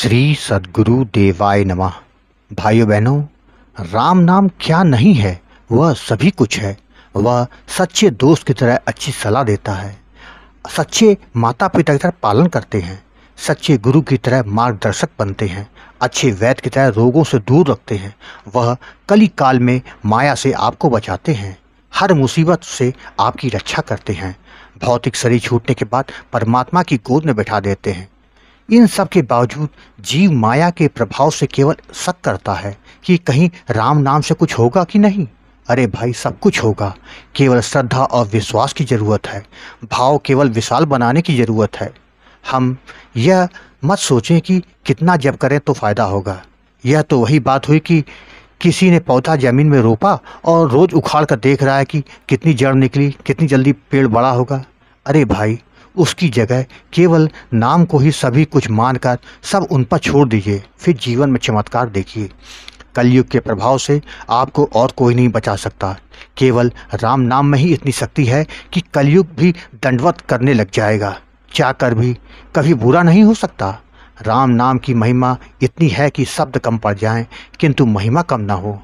श्री सदगुरु देवाय नमः भाइयों बहनों राम नाम क्या नहीं है वह सभी कुछ है वह सच्चे दोस्त की तरह अच्छी सलाह देता है सच्चे माता पिता की तरह पालन करते हैं सच्चे गुरु की तरह मार्गदर्शक बनते हैं अच्छे वैद्य की तरह रोगों से दूर रखते हैं वह कली काल में माया से आपको बचाते हैं हर मुसीबत से आपकी रक्षा करते हैं भौतिक शरीर छूटने के बाद परमात्मा की गोद में बैठा देते हैं इन सब के बावजूद जीव माया के प्रभाव से केवल शक करता है कि कहीं राम नाम से कुछ होगा कि नहीं अरे भाई सब कुछ होगा केवल श्रद्धा और विश्वास की ज़रूरत है भाव केवल विशाल बनाने की ज़रूरत है हम यह मत सोचें कि कितना जब करें तो फ़ायदा होगा यह तो वही बात हुई कि किसी ने पौधा ज़मीन में रोपा और रोज़ उखाड़ कर देख रहा है कि कितनी जड़ निकली कितनी जल्दी पेड़ बड़ा होगा अरे भाई उसकी जगह केवल नाम को ही सभी कुछ मानकर सब उन पर छोड़ दीजिए फिर जीवन में चमत्कार देखिए कलयुग के प्रभाव से आपको और कोई नहीं बचा सकता केवल राम नाम में ही इतनी शक्ति है कि कलयुग भी दंडवत करने लग जाएगा कर भी कभी बुरा नहीं हो सकता राम नाम की महिमा इतनी है कि शब्द कम पड़ जाएं किंतु महिमा कम ना हो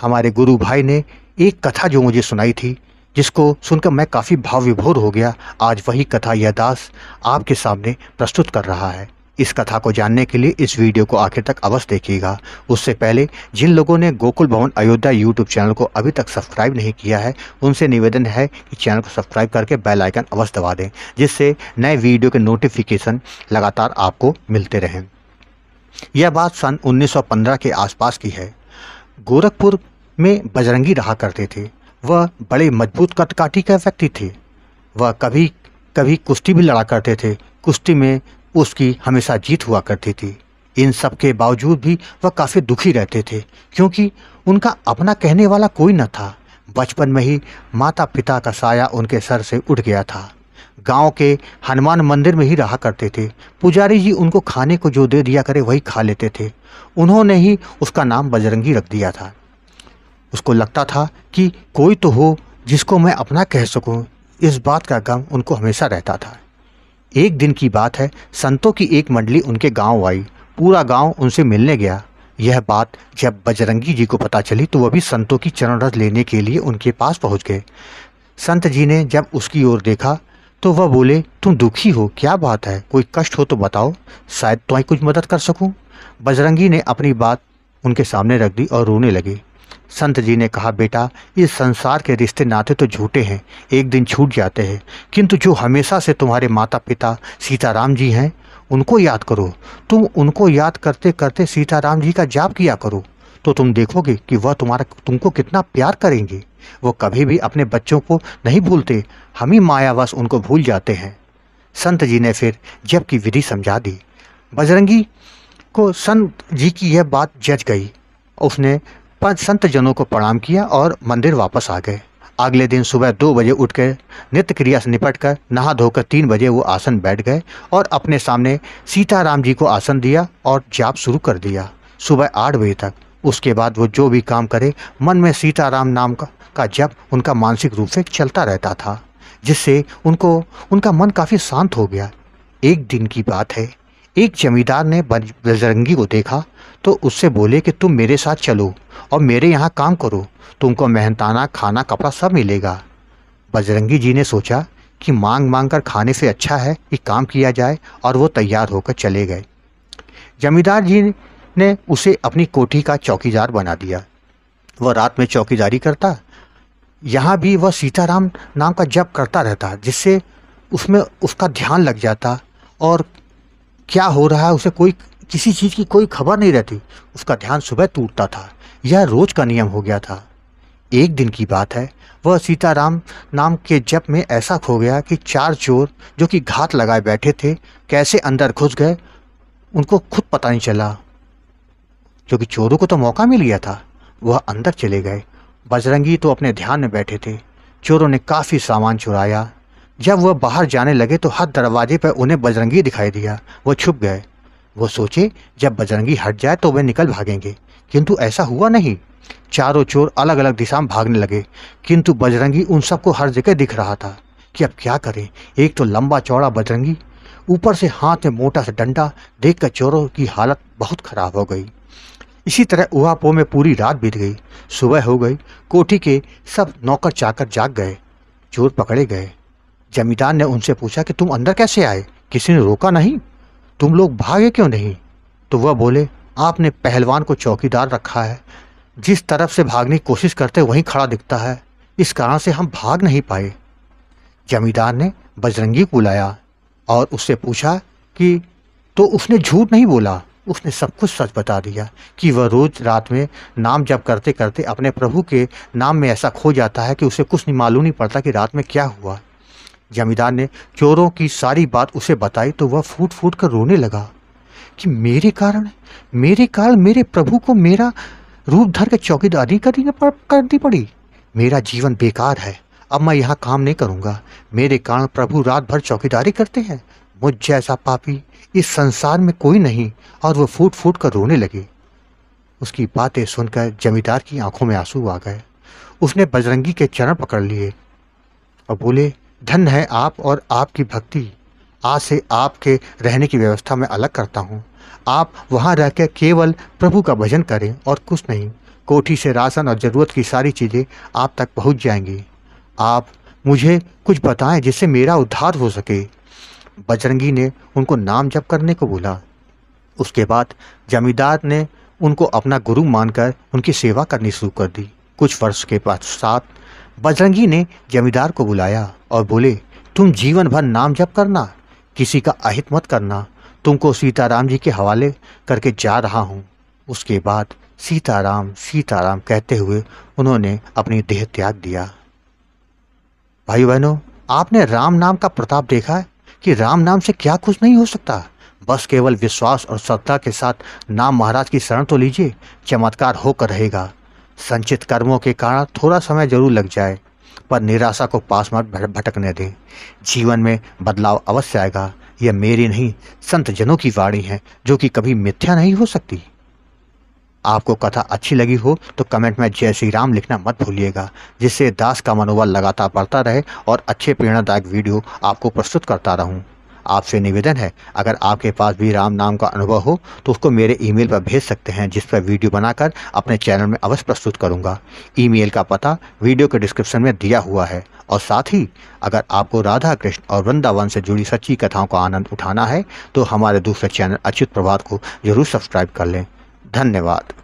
हमारे गुरु भाई ने एक कथा जो मुझे सुनाई थी जिसको सुनकर मैं काफ़ी भाव विभोर हो गया आज वही कथा यह दास आपके सामने प्रस्तुत कर रहा है इस कथा को जानने के लिए इस वीडियो को आखिर तक अवश्य देखिएगा उससे पहले जिन लोगों ने गोकुल भवन अयोध्या यूट्यूब चैनल को अभी तक सब्सक्राइब नहीं किया है उनसे निवेदन है कि चैनल को सब्सक्राइब करके बेल आइकन अवश्य दबा दें जिससे नए वीडियो के नोटिफिकेशन लगातार आपको मिलते रहें यह बात सन उन्नीस के आसपास की है गोरखपुर में बजरंगी रहा करते थे वह बड़े मजबूत कटकाठी का व्यक्ति थे वह कभी कभी कुश्ती भी लड़ा करते थे कुश्ती में उसकी हमेशा जीत हुआ करती थी इन सब के बावजूद भी वह काफ़ी दुखी रहते थे क्योंकि उनका अपना कहने वाला कोई न था बचपन में ही माता पिता का साया उनके सर से उठ गया था गांव के हनुमान मंदिर में ही रहा करते थे पुजारी जी उनको खाने को जो दे दिया करे वही खा लेते थे उन्होंने ही उसका नाम बजरंगी रख दिया था उसको लगता था कि कोई तो हो जिसको मैं अपना कह सकूं इस बात का गम उनको हमेशा रहता था एक दिन की बात है संतों की एक मंडली उनके गांव आई पूरा गांव उनसे मिलने गया यह बात जब बजरंगी जी को पता चली तो वह भी संतों की चरण रथ लेने के लिए उनके पास पहुंच गए संत जी ने जब उसकी ओर देखा तो वह बोले तुम दुखी हो क्या बात है कोई कष्ट हो तो बताओ शायद तुम्हें तो कुछ मदद कर सकूं बजरंगी ने अपनी बात उनके सामने रख दी और रोने लगे संत जी ने कहा बेटा इस संसार के रिश्ते नाते तो झूठे हैं एक दिन छूट जाते हैं किंतु जो हमेशा से तुम्हारे माता पिता सीताराम जी हैं उनको याद करो तुम उनको याद करते करते सीताराम जी का जाप किया करो तो तुम देखोगे कि वह तुम्हारा तुमको कितना प्यार करेंगे वो कभी भी अपने बच्चों को नहीं भूलते हम ही मायावश उनको भूल जाते हैं संत जी ने फिर जब की विधि समझा दी बजरंगी को संत जी की यह बात जज गई उसने संत जनों को प्रणाम किया और मंदिर वापस आ गए अगले दिन सुबह दो बजे कर नित्य क्रिया से निपट कर नहा धोकर तीन बजे वो आसन बैठ गए और अपने सामने सीताराम जी को आसन दिया और जाप शुरू कर दिया सुबह आठ बजे तक उसके बाद वो जो भी काम करे मन में सीताराम नाम का, का जप उनका मानसिक रूप से चलता रहता था जिससे उनको उनका मन काफ़ी शांत हो गया एक दिन की बात है एक जमींदार ने बजरंगी को देखा तो उससे बोले कि तुम मेरे साथ चलो और मेरे यहाँ काम करो तुमको मेहनताना खाना कपड़ा सब मिलेगा बजरंगी जी ने सोचा कि मांग मांग कर खाने से अच्छा है कि काम किया जाए और वो तैयार होकर चले गए जमींदार जी ने उसे अपनी कोठी का चौकीदार बना दिया वह रात में चौकीदारी करता यहाँ भी वह सीताराम नाम का जप करता रहता जिससे उसमें उसका ध्यान लग जाता और क्या हो रहा है उसे कोई किसी चीज़ की कोई खबर नहीं रहती उसका ध्यान सुबह टूटता था यह रोज का नियम हो गया था एक दिन की बात है वह सीताराम नाम के जप में ऐसा खो गया कि चार चोर जो कि घात लगाए बैठे थे कैसे अंदर घुस गए उनको खुद पता नहीं चला क्योंकि चोरों को तो मौका मिल गया था वह अंदर चले गए बजरंगी तो अपने ध्यान में बैठे थे चोरों ने काफ़ी सामान चुराया जब वह बाहर जाने लगे तो हर दरवाजे पर उन्हें बजरंगी दिखाई दिया वह छुप गए वो सोचे जब बजरंगी हट जाए तो वे निकल भागेंगे किंतु ऐसा हुआ नहीं चारों चोर अलग अलग दिशा में भागने लगे किंतु बजरंगी उन सबको हर जगह दिख रहा था कि अब क्या करें एक तो लंबा चौड़ा बजरंगी ऊपर से हाथ में मोटा सा डंडा देखकर चोरों की हालत बहुत खराब हो गई इसी तरह उहापो में पूरी रात बीत गई सुबह हो गई कोठी के सब नौकर चाकर जाग गए चोर पकड़े गए जमींदार ने उनसे पूछा कि तुम अंदर कैसे आए किसी ने रोका नहीं तुम लोग भागे क्यों नहीं तो वह बोले आपने पहलवान को चौकीदार रखा है जिस तरफ से भागने की कोशिश करते वहीं खड़ा दिखता है इस कारण से हम भाग नहीं पाए जमींदार ने बजरंगी को बुलाया और उससे पूछा कि तो उसने झूठ नहीं बोला उसने सब कुछ सच बता दिया कि वह रोज़ रात में नाम जप करते करते अपने प्रभु के नाम में ऐसा खो जाता है कि उसे कुछ नहीं मालूम नहीं पड़ता कि रात में क्या हुआ जमींदार ने चोरों की सारी बात उसे बताई तो वह फूट फूट कर रोने लगा कि मेरे कारण मेरे कारण मेरे प्रभु को मेरा रूप धर के चौकीदारी करनी करनी पड़ी मेरा जीवन बेकार है अब मैं यहाँ काम नहीं करूँगा मेरे कारण प्रभु रात भर चौकीदारी करते हैं मुझ जैसा पापी इस संसार में कोई नहीं और वह फूट फूट कर रोने लगे उसकी बातें सुनकर जमींदार की आंखों में आंसू आ गए उसने बजरंगी के चरण पकड़ लिए और बोले धन है आप और आपकी भक्ति आज से आपके रहने की व्यवस्था में अलग करता हूँ आप वहाँ रहकर केवल प्रभु का भजन करें और कुछ नहीं कोठी से राशन और ज़रूरत की सारी चीज़ें आप तक पहुँच जाएंगी आप मुझे कुछ बताएं जिससे मेरा उद्धार हो सके बजरंगी ने उनको नाम जप करने को बोला उसके बाद जमींदार ने उनको अपना गुरु मानकर उनकी सेवा करनी शुरू कर दी कुछ वर्ष के पश्चात बजरंगी ने जमींदार को बुलाया और बोले तुम जीवन भर नाम जप करना किसी का अहित मत करना तुमको सीताराम जी के हवाले करके जा रहा हूँ उसके बाद सीताराम सीताराम कहते हुए उन्होंने अपनी देह त्याग दिया भाई बहनों आपने राम नाम का प्रताप देखा है कि राम नाम से क्या कुछ नहीं हो सकता बस केवल विश्वास और श्रद्धा के साथ नाम महाराज की शरण तो लीजिए चमत्कार होकर रहेगा संचित कर्मों के कारण थोड़ा समय जरूर लग जाए पर निराशा को पास मत भटकने दें जीवन में बदलाव अवश्य आएगा यह मेरी नहीं संत जनों की वाणी है जो कि कभी मिथ्या नहीं हो सकती आपको कथा अच्छी लगी हो तो कमेंट में जय श्री राम लिखना मत भूलिएगा जिससे दास का मनोबल लगातार बढ़ता रहे और अच्छे प्रेरणादायक वीडियो आपको प्रस्तुत करता रहूं आपसे निवेदन है अगर आपके पास भी राम नाम का अनुभव हो तो उसको मेरे ईमेल पर भेज सकते हैं जिस पर वीडियो बनाकर अपने चैनल में अवश्य प्रस्तुत करूँगा ईमेल का पता वीडियो के डिस्क्रिप्शन में दिया हुआ है और साथ ही अगर आपको राधा कृष्ण और वृंदावन से जुड़ी सच्ची कथाओं का आनंद उठाना है तो हमारे दूसरे चैनल अच्युत प्रभात को जरूर सब्सक्राइब कर लें धन्यवाद